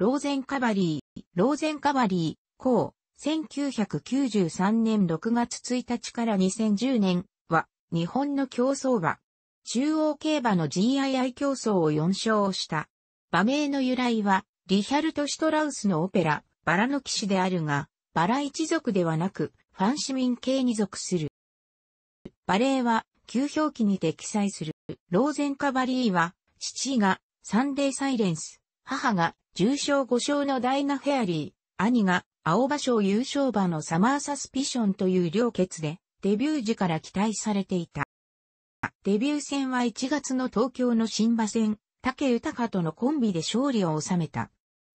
ローゼンカバリー、ローゼンカバリー、校、1993年6月1日から2010年は、日本の競争馬。中央競馬の GII 競争を4勝した。馬名の由来は、リヒャルト・シュトラウスのオペラ、バラの騎士であるが、バラ一族ではなく、ファン市民系に属する。バレーは、旧表記にて記載する。ローゼンカバリーは、父が、サンデーサイレンス、母が、重賞5勝のダイナ・フェアリー、兄が青葉賞優勝馬のサマーサスピションという両決で、デビュー時から期待されていた。デビュー戦は1月の東京の新馬戦、竹豊とのコンビで勝利を収めた。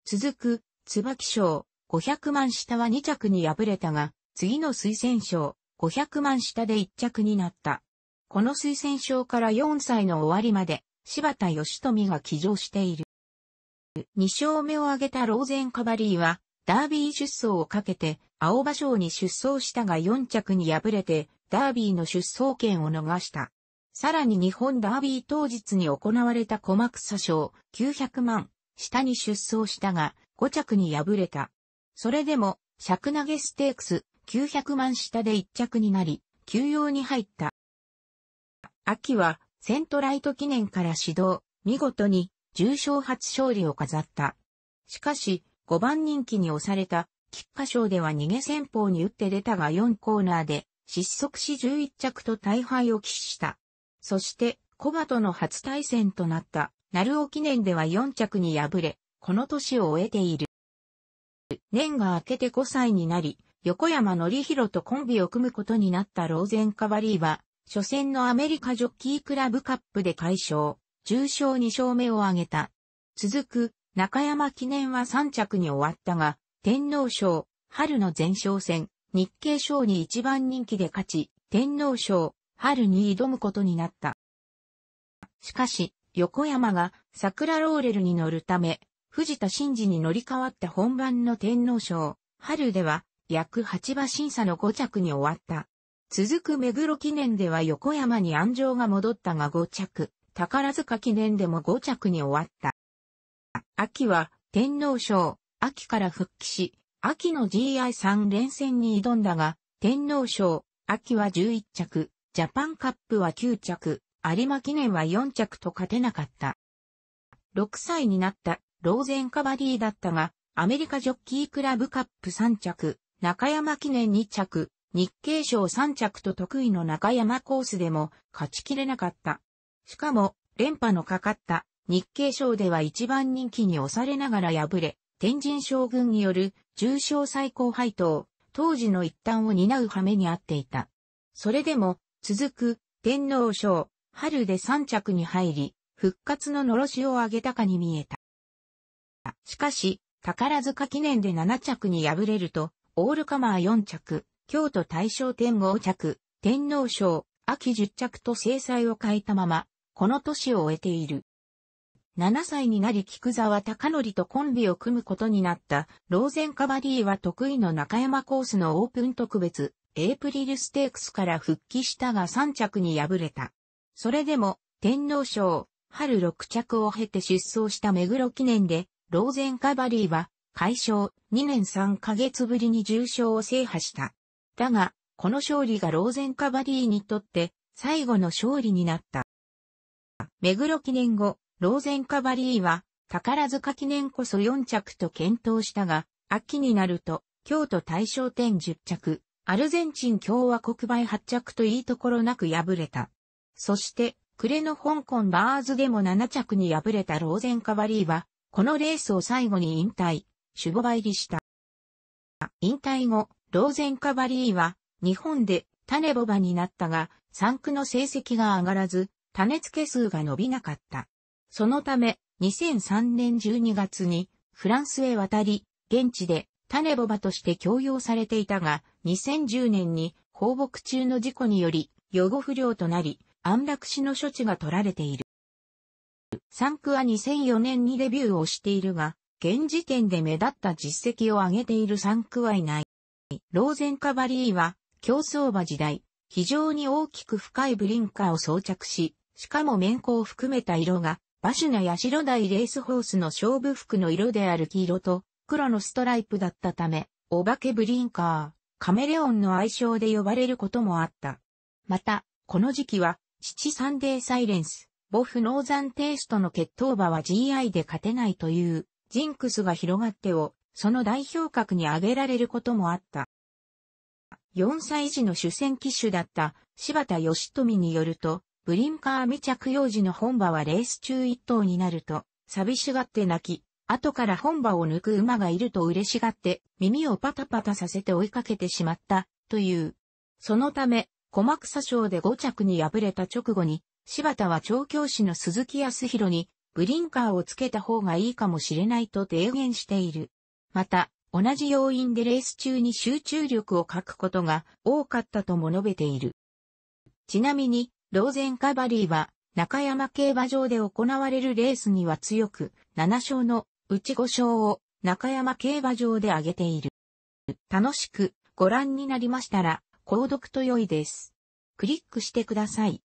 続く、椿賞、500万下は2着に敗れたが、次の推薦賞、500万下で1着になった。この推薦賞から4歳の終わりまで、柴田義富が起乗している。2勝目を挙げたローゼンカバリーは、ダービー出走をかけて、青葉賞に出走したが4着に敗れて、ダービーの出走権を逃した。さらに日本ダービー当日に行われた小幕差賞900万、下に出走したが、5着に敗れた。それでも、尺投げステークス900万下で1着になり、休養に入った。秋は、セントライト記念から始動、見事に重賞初勝利を飾った。しかし、5番人気に押された、菊花賞では逃げ戦法に打って出たが4コーナーで、失速し11着と大敗を喫した。そして、コバとの初対戦となった、鳴尾記念では4着に敗れ、この年を終えている。年が明けて5歳になり、横山ひ弘とコンビを組むことになったローゼンカバリーは、初戦のアメリカジョッキークラブカップで快勝。重賞2勝目を挙げた。続く、中山記念は3着に終わったが、天皇賞、春の前哨戦、日経賞に一番人気で勝ち、天皇賞、春に挑むことになった。しかし、横山が桜ローレルに乗るため、藤田真二に乗り換わった本番の天皇賞、春では約8馬審査の5着に終わった。続く目黒記念では横山に安城が戻ったが5着。宝塚記念でも5着に終わった。秋は天皇賞、秋から復帰し、秋の GI3 連戦に挑んだが、天皇賞、秋は11着、ジャパンカップは9着、有馬記念は4着と勝てなかった。6歳になったローゼンカバディだったが、アメリカジョッキークラブカップ3着、中山記念2着、日経賞3着と得意の中山コースでも勝ちきれなかった。しかも、連覇のかかった日経賞では一番人気に押されながら敗れ、天神将軍による重賞最高配当、当時の一端を担う羽目にあっていた。それでも、続く天皇賞、春で三着に入り、復活の呪しを上げたかに見えた。しかし、宝塚記念で七着に敗れると、オールカマー四着、京都大正天皇着、天皇賞、秋十着と制裁を変えたまま、この年を終えている。7歳になり菊沢隆則とコンビを組むことになったローゼンカバリーは得意の中山コースのオープン特別エイプリルステークスから復帰したが3着に敗れた。それでも天皇賞春6着を経て出走した目黒記念でローゼンカバリーは解消2年3ヶ月ぶりに重賞を制覇した。だが、この勝利がローゼンカバリーにとって最後の勝利になった。目黒記念後、ローゼンカバリーは宝塚記念こそ4着と検討したが、秋になると、京都大賞店10着、アルゼンチン共和国倍8着といいところなく敗れた。そして、暮れの香港バーズでも7着に敗れたローゼンカバリーは、このレースを最後に引退、守護入りした。引退後、ローゼンカバリーは、日本で種ボバになったが、3区の成績が上がらず、種付け数が伸びなかった。そのため、2003年12月にフランスへ渡り、現地で種ボバとして供用されていたが、2010年に放牧中の事故により、予後不良となり、安楽死の処置が取られている。サンクは2004年にデビューをしているが、現時点で目立った実績を上げているサンクはいない。ローゼンカバリーは、競走馬時代、非常に大きく深いブリンカーを装着し、しかも面子を含めた色が、バシュナや白台レースホースの勝負服の色である黄色と黒のストライプだったため、お化けブリンカー、カメレオンの愛称で呼ばれることもあった。また、この時期は、父サンデーサイレンス、ボフノーザンテイストの決闘馬は GI で勝てないという、ジンクスが広がってを、その代表格に挙げられることもあった。4歳児の主戦機種だった柴田義富によると、ブリンカー未着用時の本馬はレース中一頭になると、寂しがって泣き、後から本馬を抜く馬がいると嬉しがって耳をパタパタさせて追いかけてしまったという。そのため、小幕佐賞で5着に敗れた直後に、柴田は調教師の鈴木康弘にブリンカーをつけた方がいいかもしれないと提言している。また、同じ要因でレース中に集中力を欠くことが多かったとも述べている。ちなみに、ローゼンカバリーは、中山競馬場で行われるレースには強く、7勝のうち5勝を中山競馬場で挙げている。楽しくご覧になりましたら、購読と良いです。クリックしてください。